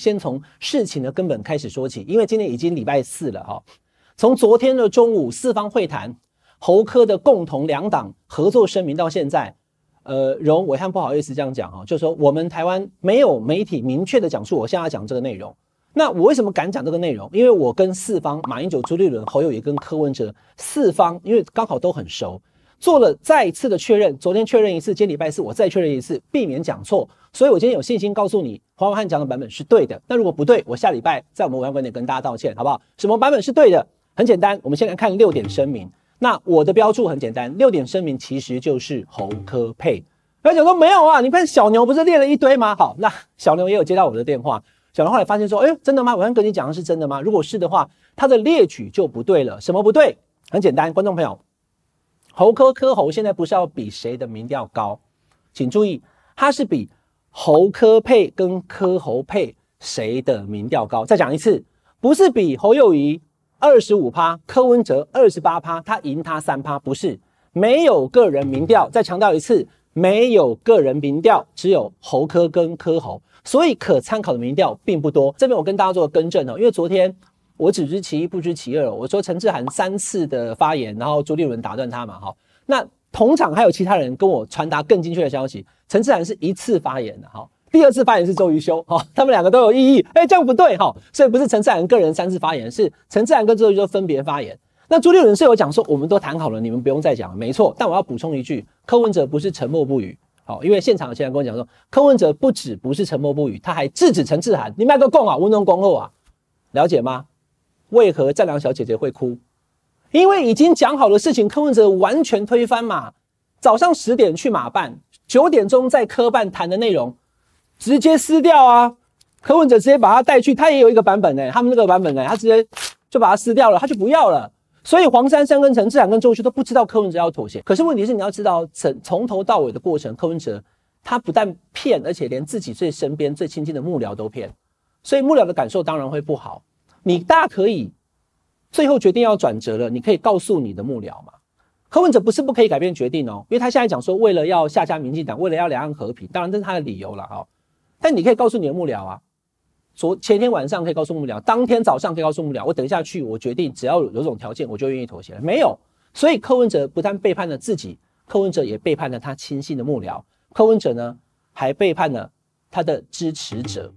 先从事情的根本开始说起，因为今天已经礼拜四了哈。从昨天的中午四方会谈，侯科的共同两党合作声明到现在，呃，容伟汉不好意思这样讲哈，就是说我们台湾没有媒体明确的讲述我现在要讲这个内容。那我为什么敢讲这个内容？因为我跟四方马英九、朱立伦、侯友宜跟柯文哲四方，因为刚好都很熟。做了再一次的确认，昨天确认一次，今天礼拜四我再确认一次，避免讲错。所以我今天有信心告诉你，黄文翰讲的版本是对的。那如果不对，我下礼拜在我们文玩观点跟大家道歉，好不好？什么版本是对的？很简单，我们先来看六点声明。那我的标注很简单，六点声明其实就是侯科佩。有且说没有啊，你看小牛不是列了一堆吗？好，那小牛也有接到我的电话，小牛后来发现说，哎，真的吗？我刚跟你讲的是真的吗？如果是的话，他的列举就不对了。什么不对？很简单，观众朋友。侯科科侯现在不是要比谁的民调高，请注意，他是比侯科佩跟科侯佩谁的民调高。再讲一次，不是比侯友谊二十五趴，柯文哲二十八趴，他赢他三趴，不是没有个人民调。再强调一次，没有个人民调，只有侯科跟科侯，所以可参考的民调并不多。这边我跟大家做个更正哦，因为昨天。我只知其一，不知其二。我说陈志涵三次的发言，然后朱立伦打断他嘛，哈。那同场还有其他人跟我传达更精确的消息。陈志涵是一次发言的，哈。第二次发言是周瑜修，哈。他们两个都有异议，哎，这样不对，哈。所以不是陈志涵个人三次发言，是陈志涵跟周瑜修分别发言。那朱立伦是有讲说，我们都谈好了，你们不用再讲，没错。但我要补充一句，柯文哲不是沉默不语，好，因为现场有人跟我讲说，柯文哲不止不是沉默不语，他还制止陈志涵，你卖个关啊，文人恭候啊，了解吗？为何战良小姐姐会哭？因为已经讲好的事情，柯文哲完全推翻嘛。早上十点去马办，九点钟在科办谈的内容，直接撕掉啊！柯文哲直接把他带去，他也有一个版本呢，他们那个版本呢，他直接就把它撕掉了，他就不要了。所以黄珊珊跟陈志远跟周旭都不知道柯文哲要妥协。可是问题是，你要知道，从从头到尾的过程，柯文哲他不但骗，而且连自己最身边最亲近的幕僚都骗，所以幕僚的感受当然会不好。你大可以最后决定要转折了，你可以告诉你的幕僚嘛。柯文哲不是不可以改变决定哦，因为他现在讲说为了要下架民进党，为了要两岸和平，当然这是他的理由了哦。但你可以告诉你的幕僚啊，昨前天晚上可以告诉幕僚，当天早上可以告诉幕僚，我等一下去，我决定只要有种条件，我就愿意妥协了。没有，所以柯文哲不但背叛了自己，柯文哲也背叛了他亲信的幕僚，柯文哲呢还背叛了他的支持者。